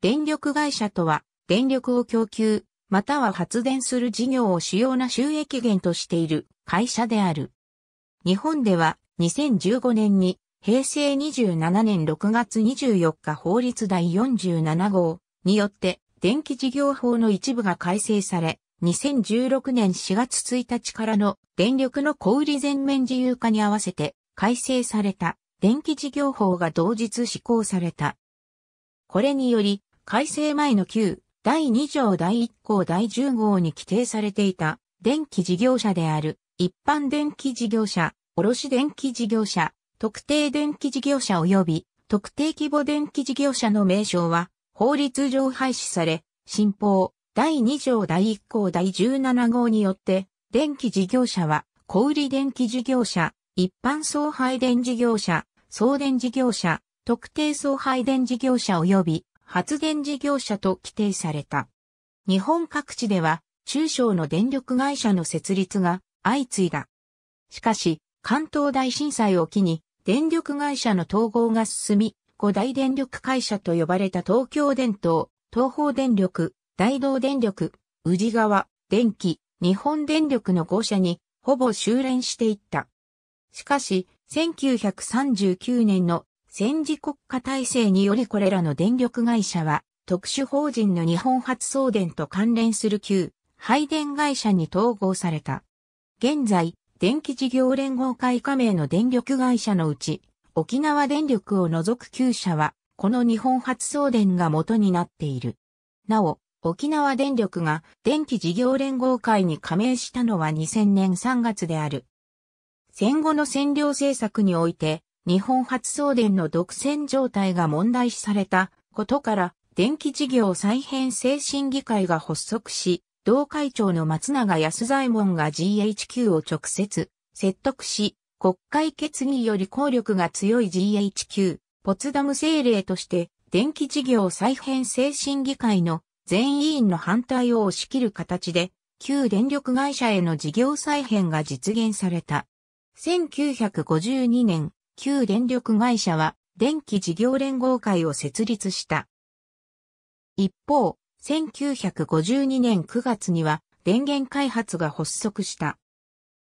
電力会社とは、電力を供給、または発電する事業を主要な収益源としている会社である。日本では、2015年に、平成27年6月24日法律第47号によって、電気事業法の一部が改正され、2016年4月1日からの電力の小売全面自由化に合わせて改正された電気事業法が同日施行された。これにより、改正前の旧、第2条第1項第10号に規定されていた、電気事業者である、一般電気事業者、卸電気事業者、特定電気事業者及び、特定規模電気事業者の名称は、法律上廃止され、新法、第2条第1項第17号によって、電気事業者は、小売電気事業者、一般送配電事業者、送電事業者、特定送配電事業者及び発電事業者と規定された。日本各地では中小の電力会社の設立が相次いだ。しかし、関東大震災を機に電力会社の統合が進み、五大電力会社と呼ばれた東京電灯、東方電力、大道電力、宇治川、電気、日本電力の5社にほぼ修練していった。しかし、1939年の戦時国家体制によりこれらの電力会社は、特殊法人の日本発送電と関連する旧、配電会社に統合された。現在、電気事業連合会加盟の電力会社のうち、沖縄電力を除く旧社は、この日本発送電が元になっている。なお、沖縄電力が電気事業連合会に加盟したのは2000年3月である。戦後の占領政策において、日本発送電の独占状態が問題視されたことから、電気事業再編成審議会が発足し、同会長の松永安左衛門が GHQ を直接説得し、国会決議より効力が強い GHQ、ポツダム政令として、電気事業再編成審議会の全委員の反対を押し切る形で、旧電力会社への事業再編が実現された。1952年、旧電力会社は電気事業連合会を設立した。一方、1952年9月には電源開発が発足した。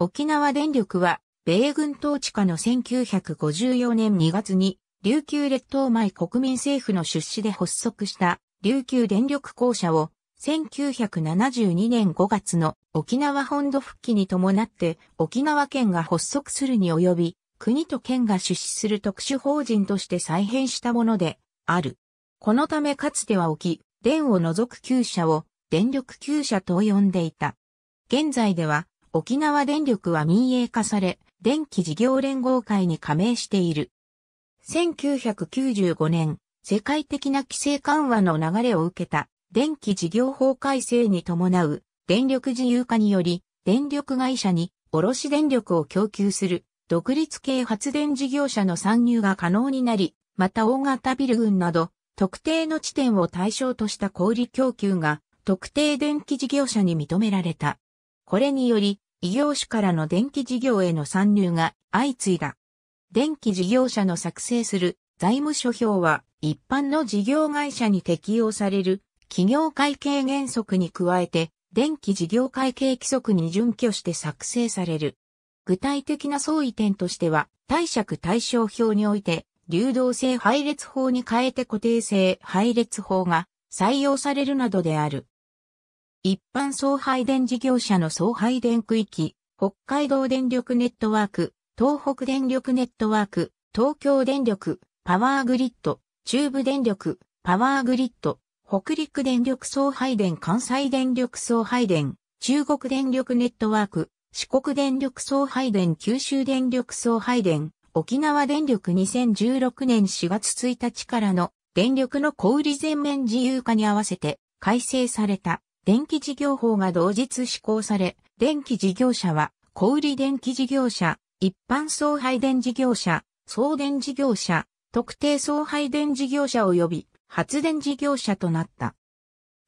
沖縄電力は米軍統治下の1954年2月に琉球列島前国民政府の出資で発足した琉球電力公社を1972年5月の沖縄本土復帰に伴って沖縄県が発足するに及び国と県が出資する特殊法人として再編したものである。このためかつては沖、電を除く旧社を電力旧社と呼んでいた。現在では沖縄電力は民営化され、電気事業連合会に加盟している。1995年、世界的な規制緩和の流れを受けた電気事業法改正に伴う電力自由化により電力会社に卸電力を供給する独立系発電事業者の参入が可能になり、また大型ビル群など、特定の地点を対象とした小売供給が特定電気事業者に認められた。これにより、異業種からの電気事業への参入が相次いだ。電気事業者の作成する財務諸表は一般の事業会社に適用される企業会計原則に加えて電気事業会計規則に準拠して作成される。具体的な相違点としては、貸借対照表において、流動性配列法に変えて固定性配列法が採用されるなどである。一般送配電事業者の送配電区域、北海道電力ネットワーク、東北電力ネットワーク、東京電力、パワーグリッド、中部電力、パワーグリッド、北陸電力送配電関西電力送配電、中国電力ネットワーク、四国電力送配電、九州電力送配電、沖縄電力2016年4月1日からの電力の小売全面自由化に合わせて改正された電気事業法が同日施行され、電気事業者は小売電気事業者、一般送配電事業者、送電事業者、特定送配電事業者及び発電事業者となった。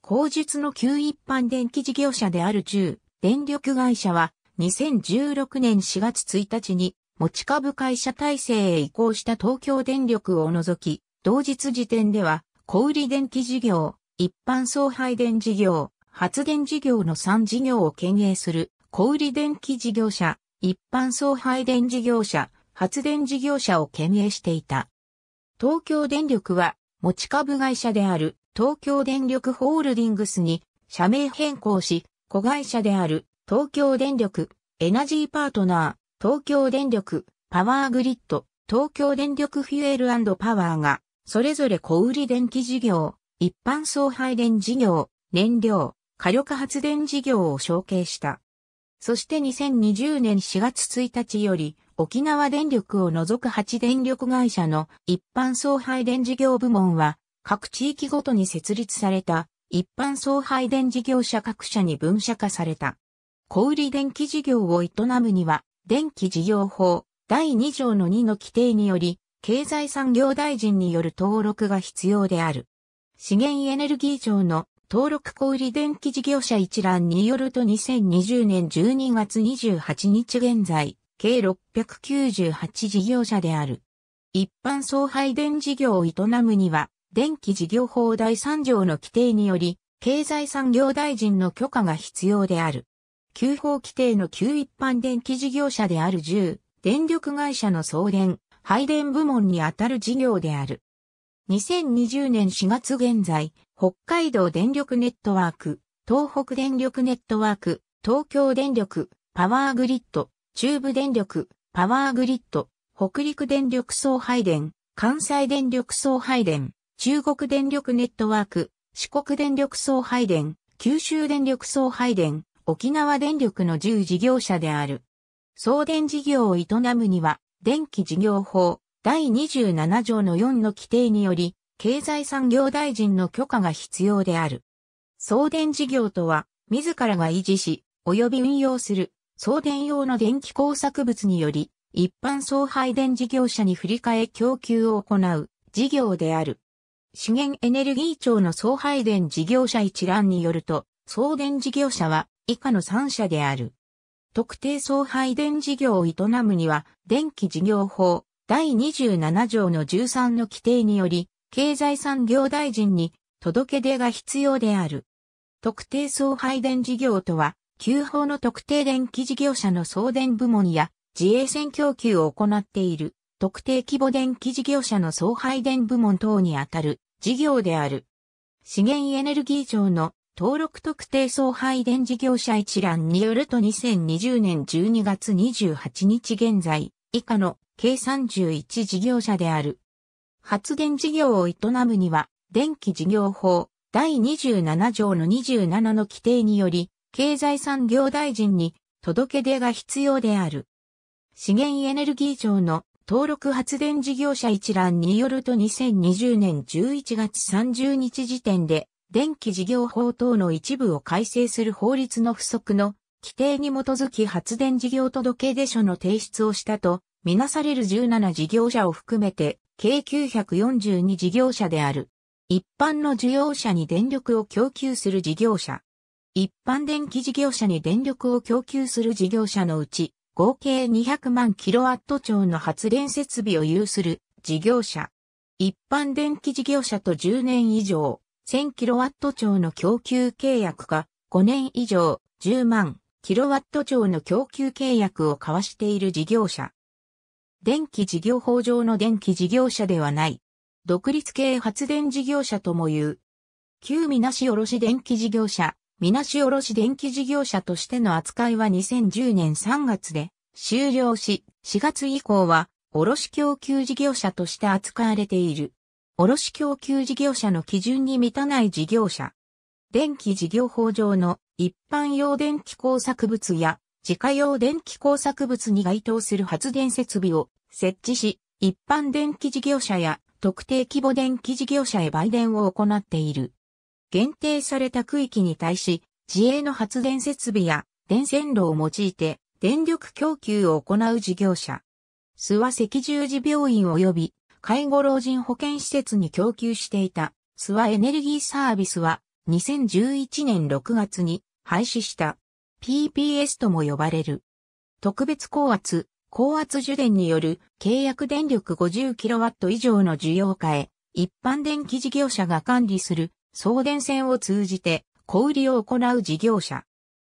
後述の旧一般電気事業者である10、電力会社は2016年4月1日に持ち株会社体制へ移行した東京電力を除き、同日時点では小売電気事業、一般送配電事業、発電事業の3事業を経営する小売電気事業者、一般送配電事業者、発電事業者を経営していた。東京電力は持ち株会社である東京電力ホールディングスに社名変更し、子会社である東京電力、エナジーパートナー、東京電力、パワーグリッド、東京電力フュエルパワーが、それぞれ小売電気事業、一般送配電事業、燃料、火力発電事業を承継した。そして2020年4月1日より、沖縄電力を除く8電力会社の一般送配電事業部門は、各地域ごとに設立された一般送配電事業者各社に分社化された。小売電気事業を営むには、電気事業法第2条の2の規定により、経済産業大臣による登録が必要である。資源エネルギー庁の登録小売電気事業者一覧によると2020年12月28日現在、計698事業者である。一般送配電事業を営むには、電気事業法第3条の規定により、経済産業大臣の許可が必要である。旧法規定の旧一般電気事業者である10、電力会社の送電、配電部門にあたる事業である。2020年4月現在、北海道電力ネットワーク、東北電力ネットワーク、東京電力、パワーグリッド、中部電力、パワーグリッド、北陸電力総配電、関西電力総配電、中国電力ネットワーク、四国電力総配電、九州電力総配電、沖縄電力の重事業者である。送電事業を営むには、電気事業法第27条の4の規定により、経済産業大臣の許可が必要である。送電事業とは、自らが維持し、及び運用する、送電用の電気工作物により、一般送配電事業者に振り替え供給を行う事業である。資源エネルギー庁の送配電事業者一覧によると、送電事業者は以下の3社である。特定送配電事業を営むには、電気事業法第27条の13の規定により、経済産業大臣に届け出が必要である。特定送配電事業とは、旧法の特定電気事業者の送電部門や自衛線供給を行っている特定規模電気事業者の送配電部門等にあたる事業である。資源エネルギー庁の登録特定送配電事業者一覧によると2020年12月28日現在、以下の計31事業者である。発電事業を営むには、電気事業法第27条の27の規定により、経済産業大臣に届け出が必要である。資源エネルギー庁の登録発電事業者一覧によると2020年11月30日時点で電気事業法等の一部を改正する法律の付則の規定に基づき発電事業届出書の提出をしたと、みなされる17事業者を含めて、計942事業者である。一般の需要者に電力を供給する事業者。一般電気事業者に電力を供給する事業者のうち、合計200万キロワット超の発電設備を有する事業者。一般電気事業者と10年以上、1000kW 超の供給契約か、5年以上10万 kW 超の供給契約を交わしている事業者。電気事業法上の電気事業者ではない。独立系発電事業者とも言う。旧みなしおろし電気事業者、みなしおろし電気事業者としての扱いは2010年3月で終了し、4月以降は、おろし供給事業者として扱われている。卸供給事業者の基準に満たない事業者。電気事業法上の一般用電気工作物や自家用電気工作物に該当する発電設備を設置し、一般電気事業者や特定規模電気事業者へ売電を行っている。限定された区域に対し、自営の発電設備や電線路を用いて電力供給を行う事業者。諏訪赤十字病院及び介護老人保健施設に供給していた、諏訪エネルギーサービスは、2011年6月に廃止した PPS とも呼ばれる。特別高圧、高圧受電による契約電力 50kW 以上の需要化へ、一般電気事業者が管理する送電線を通じて小売りを行う事業者。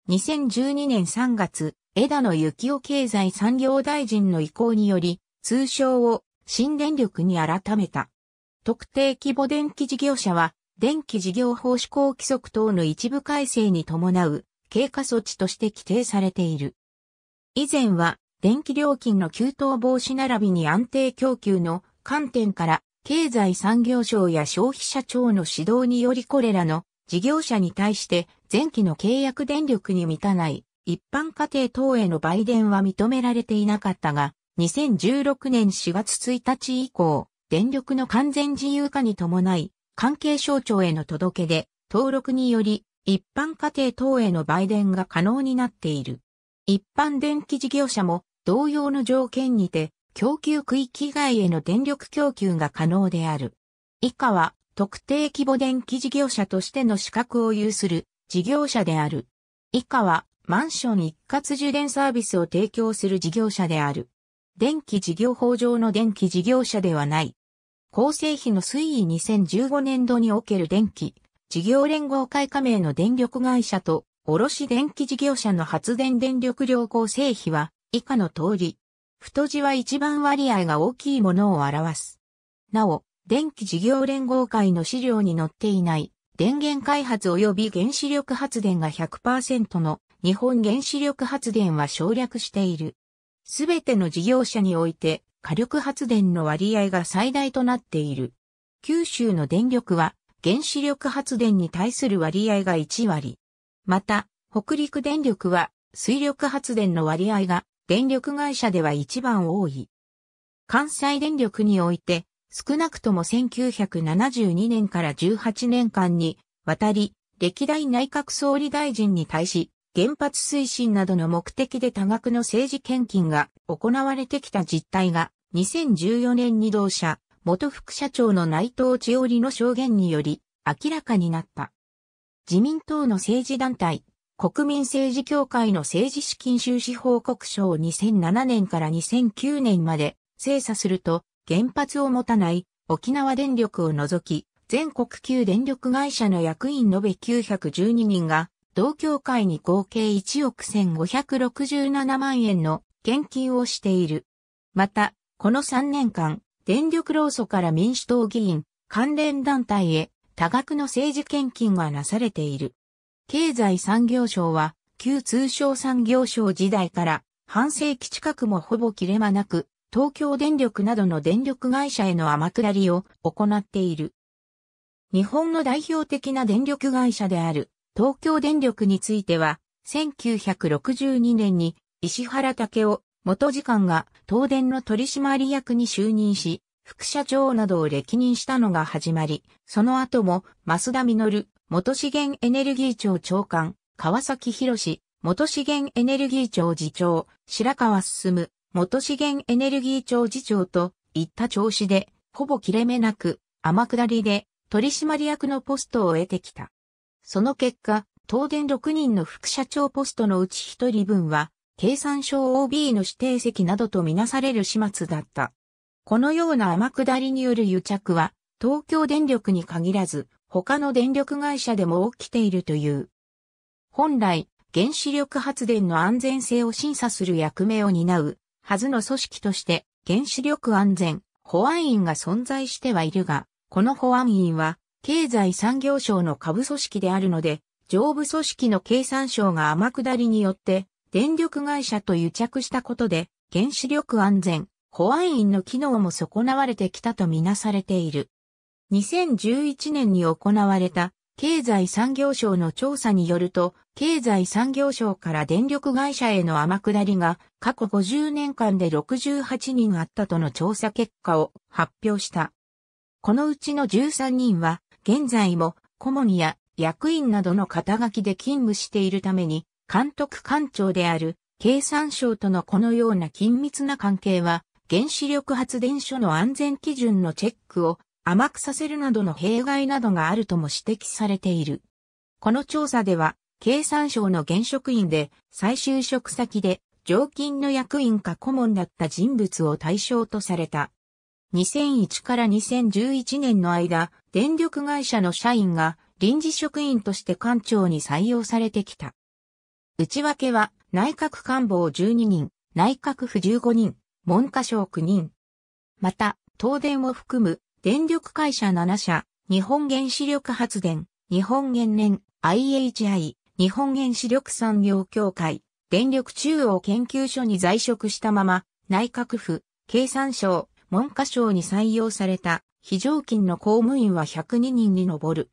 2012年3月、枝野幸雄経済産業大臣の意向により、通称を新電力に改めた。特定規模電気事業者は、電気事業法施行規則等の一部改正に伴う経過措置として規定されている。以前は、電気料金の急騰防止並びに安定供給の観点から、経済産業省や消費者庁の指導によりこれらの事業者に対して前期の契約電力に満たない一般家庭等への売電は認められていなかったが、2016年4月1日以降、電力の完全自由化に伴い、関係省庁への届け出、登録により、一般家庭等への売電が可能になっている。一般電気事業者も同様の条件にて、供給区域外への電力供給が可能である。以下は、特定規模電気事業者としての資格を有する事業者である。以下は、マンション一括受電サービスを提供する事業者である。電気事業法上の電気事業者ではない。構成費の推移2015年度における電気事業連合会加盟の電力会社と卸電気事業者の発電電力量構成費は以下の通り、太字は一番割合が大きいものを表す。なお、電気事業連合会の資料に載っていない電源開発及び原子力発電が100%の日本原子力発電は省略している。すべての事業者において火力発電の割合が最大となっている。九州の電力は原子力発電に対する割合が1割。また、北陸電力は水力発電の割合が電力会社では一番多い。関西電力において少なくとも1972年から18年間にわたり歴代内閣総理大臣に対し原発推進などの目的で多額の政治献金が行われてきた実態が、2014年に同社、元副社長の内藤千織の証言により、明らかになった。自民党の政治団体、国民政治協会の政治資金収支報告書を2007年から2009年まで精査すると、原発を持たない沖縄電力を除き、全国旧電力会社の役員延べ912人が同協会に合計1億1567万円の献金をしている。また、この3年間、電力労組から民主党議員、関連団体へ多額の政治献金がなされている。経済産業省は、旧通商産業省時代から半世紀近くもほぼ切れ間なく、東京電力などの電力会社への天下りを行っている。日本の代表的な電力会社である東京電力については、1962年に石原武夫元次官が東電の取締役に就任し、副社長などを歴任したのが始まり、その後も、増田実、元資源エネルギー庁長官、川崎博元資源エネルギー庁次長、白川進、元資源エネルギー庁次長と、いった調子で、ほぼ切れ目なく、天下りで、取締役のポストを得てきた。その結果、東電6人の副社長ポストのうち1人分は、経産省 OB の指定席などとみなされる始末だった。このような天下りによる癒着は、東京電力に限らず、他の電力会社でも起きているという。本来、原子力発電の安全性を審査する役目を担うはずの組織として原子力安全保安院が存在してはいるが、この保安院は経済産業省の下部組織であるので、上部組織の経産省が天下りによって、電力会社と癒着したことで、原子力安全、保安院の機能も損なわれてきたとみなされている。2011年に行われた経済産業省の調査によると、経済産業省から電力会社への天下りが過去50年間で68人あったとの調査結果を発表した。このうちの13人は現在も顧問や役員などの肩書きで勤務しているために、監督官庁である経産省とのこのような緊密な関係は、原子力発電所の安全基準のチェックを甘くさせるなどの弊害などがあるとも指摘されている。この調査では、経産省の現職員で再就職先で常勤の役員か顧問だった人物を対象とされた。2001から2011年の間、電力会社の社員が臨時職員として官庁に採用されてきた。内訳は内閣官房12人、内閣府15人、文科省9人。また、東電を含む電力会社7社、日本原子力発電、日本原燃、IHI、日本原子力産業協会、電力中央研究所に在職したまま、内閣府、経産省、文科省に採用された非常勤の公務員は102人に上る。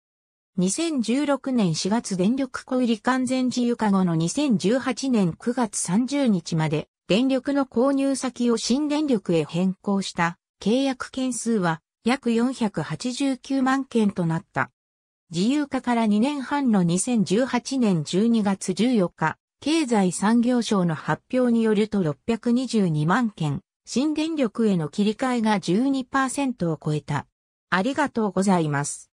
2016年4月電力小売完全自由化後の2018年9月30日まで電力の購入先を新電力へ変更した契約件数は約489万件となった。自由化から2年半の2018年12月14日、経済産業省の発表によると622万件、新電力への切り替えが12%を超えた。ありがとうございます。